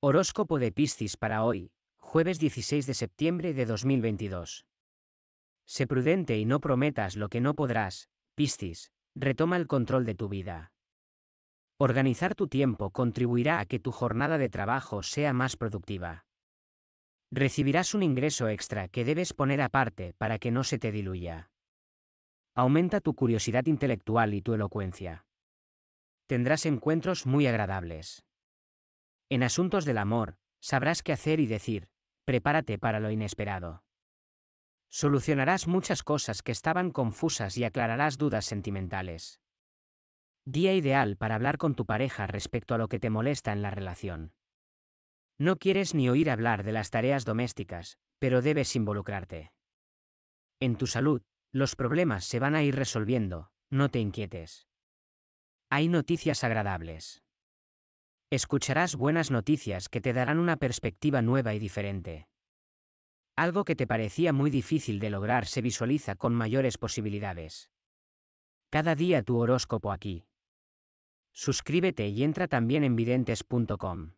Horóscopo de Piscis para hoy, jueves 16 de septiembre de 2022. Sé prudente y no prometas lo que no podrás, Piscis, retoma el control de tu vida. Organizar tu tiempo contribuirá a que tu jornada de trabajo sea más productiva. Recibirás un ingreso extra que debes poner aparte para que no se te diluya. Aumenta tu curiosidad intelectual y tu elocuencia. Tendrás encuentros muy agradables. En asuntos del amor, sabrás qué hacer y decir, prepárate para lo inesperado. Solucionarás muchas cosas que estaban confusas y aclararás dudas sentimentales. Día ideal para hablar con tu pareja respecto a lo que te molesta en la relación. No quieres ni oír hablar de las tareas domésticas, pero debes involucrarte. En tu salud, los problemas se van a ir resolviendo, no te inquietes. Hay noticias agradables. Escucharás buenas noticias que te darán una perspectiva nueva y diferente. Algo que te parecía muy difícil de lograr se visualiza con mayores posibilidades. Cada día tu horóscopo aquí. Suscríbete y entra también en videntes.com.